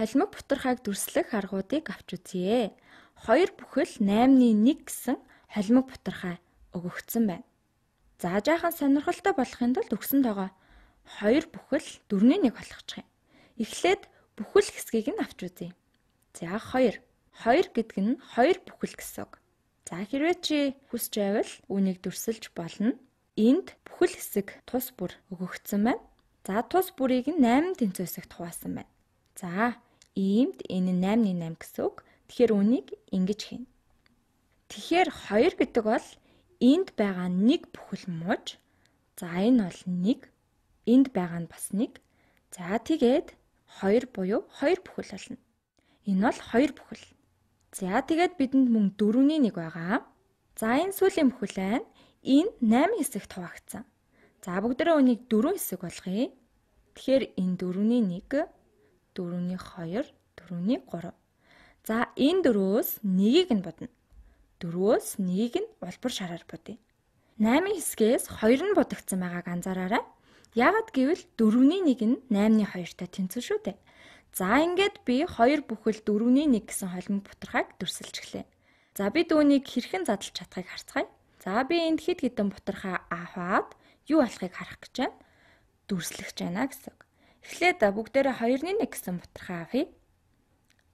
халимаг бутархааг дүрслэх аргуудыг авч үзье. 2 бүхэл 8.1 гэсэн халимаг бутархаа өгөгдсөн байна. За жаахан сонирхолтой болохын тулд өгсөн тоогоо 2 бүхэл 4.1 болгочих юм. Эхлээд бүхэл хэсгийг нь авч үзье. За 2. 2 гэдэг нь 2 бүхэл гэсэн үг. За хэрвээ чи хүсч байвал үнийг дүрсэлж болно. Энд бүхэл хэсэг тус бүр өгөгдсөн байна. За тус бүрийг нь 8 тэнцвэсэгт хуваасан байна. За иймд энэ 818 гэсэн үг. Тэгэхээр үнийг ингэж хийнэ. Тэгэхээр 2 гэдэг бол энд байгаа нэг бүхэл мууж. За энэ бол 1. Энд байгаа нь бас 1. За тэгээд 2 буюу 2 бүхэл болно. Энэ бол 2 бүхэл. За тэгээд бидэнд мөн 4-ний 1 байгаа. За энэ сүлийн бүхэл байна. Энэ 8 хэсэгт хуваагдсан. За бүгдээрээ үнийг 4 хэсэг болгоё. Тэгэхээр энэ 4-ний 1 4-ний 2, 4-ний 3. За энэ дөрвөөс нэгийг нь бодно. Дөрвөөс нэгийг нь улбар шараар бодъё. 8 хэсгээс 2 нь бодогдсон байгааг анзаараарай. Яагад гэвэл 4-ний 1 нь 8-ны 2-тай тэнцэн шүү дээ. За ингээд би 2 бүхэл 4-ний 1 гэсэн холимог бутархааг дүрсэлж эхлэв. За би дүүнийг хэрхэн задлж чадахыг харцгаая. За би энд хид хідэн бутархаа аваад юу болохыг харах гэж байна. Дүрслэх гэж байна гэсэн. Эхлээд бүгдээрээ 2-1 гэсэн батрахаа авъя.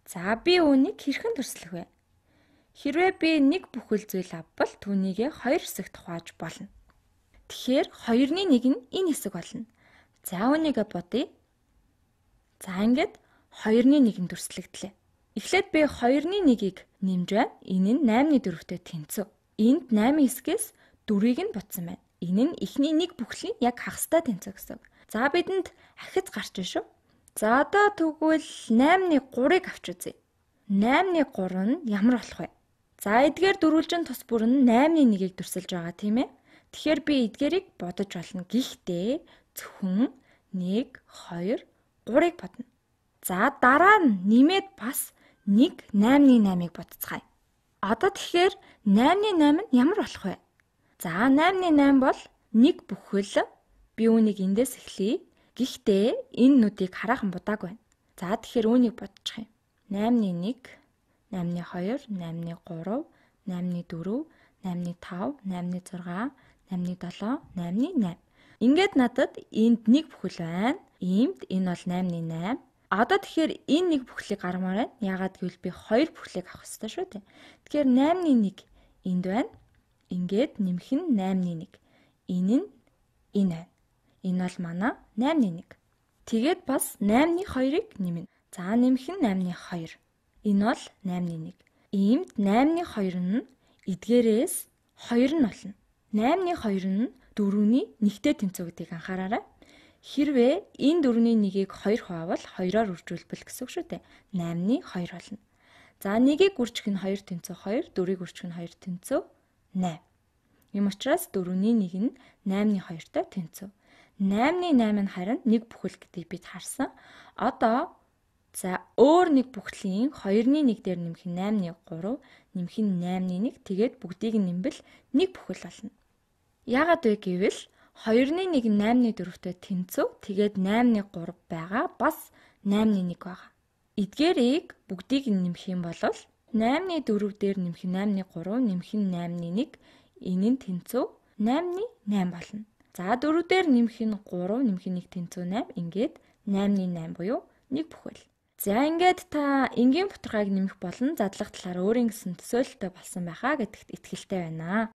За би үүнийг хэрхэн төрслөх вэ? Хэрвээ би нэг бүхэл зүйл авбал түүнийгээ 2 хэсэгт хувааж болно. Тэгэхээр 2-ны 1 нь энэ хэсэг болно. За үүнийгээ бодъё. За ингээд 2-ны 1 нь төрслөгдлээ. Эхлээд би 2-ны 1-ийг нэмж байна. Энэ нь 8-ны 4-тэй тэнцүү. Энд 8 хэсгээс 4-ийг нь ботсон байна. Энэ нь эхний нэг бүхлийн яг хагастай тэнцүү гэсэн үг. За бидэнд ахиц гарч шүү. За одоо тэгвэл 8-ны 3-ыг авч үзье. 8-ны 3 нь ямар болох вэ? За эдгээр дөрвөлжин тус бүр нь 8-ны 1-ийг дүрсэлж байгаа тийм ээ. Тэгэхээр би эдгээрийг бодож болно. Гэхдээ зөвхөн 1 2 3-ыг бодно. За дараа нь нэмээд бас 1 8-ны 8-ыг бодцгаая. Одоо тэгэхээр 8-ны 8 нь ямар болох вэ? За 8-ны 8 бол 1 бүхэл Би үүнийг эндээс эхлэе. Гэхдээ энэ нүдийг хараахан будааг байна. За тэгэхээр үүнийг бодчих юм. 8-1, 8-2, 8-3, 8-4, 8-5, 8-6, 8-7, 8-8. Ингээд надад энд нэг бүхэл байна. Иймд энэ бол 8-8. Одоо тэгэхээр энэ нэг бүхлийг гармаар байна. Яагаад гэвэл би хоёр бүхлийг авах хэрэгтэй шүү дээ. Тэгэхээр 8-1 энд байна. Ингээд нэмэх нь 8-1. Энэ нь энэ байна. Энэ бол манай 8-ны 1. Тэгээд бас 8-ны 2-ыг нэмнэ. За нэмэх нь 8-ны 2. Энэ бол 8-ны 1. Иймд 8-ны 2 нь эдгээрээс 2 нь болно. 8-ны 2 нь 4-ний нэгтэй тэнцүү гэдгийг анхаараарай. Хэрвээ энэ 4-ний нэгийг 2 хуваавал 2-оор үржүүлбэл гэсэн үг шүү дээ. 8-ны 2 болно. За нэгийг үржих нь 2 тэнцүү 2, 4-ийг үржих нь 2 тэнцүү 8. Ийм учраас 4-ний 1 нь 8-ны 2-той тэнцүү. 8-ны 8 нь харин нэг бүхэл гэдгийг бид харсан. Одоо за өөр нэг бүхлийн 2-ны 1 дээр нэмэх 8-ны 3, нэмэх 8-ны 1 тэгээд бүгдийг нэмбэл нэг бүхэл болно. Яагаад вэ гэвэл 2-ны 1 8-ны 4-тэй тэнцүү, тэгээд 8-ны 3 байгаа, бас 8-ны 1 байгаа. Эдгээрийг бүгдийг нэмэх юм бол 8-ны 4 дээр нэмэх 8-ны 3, нэмэх 8-ны 1 энэ нь тэнцүү 8-ны 8 болно. За 4 дээр нэмэх нь 3, нэмэх нь 1 тэнцүү 8. Ингээд 8-ийн 8 буюу 1 бүхэл. За ингээд та энгийн бутаргааг нэмэх болон задлах талаар өөрийн гэсэн төсөөлөлтөй болсон байхаа гэдэгт итгэлтэй байна.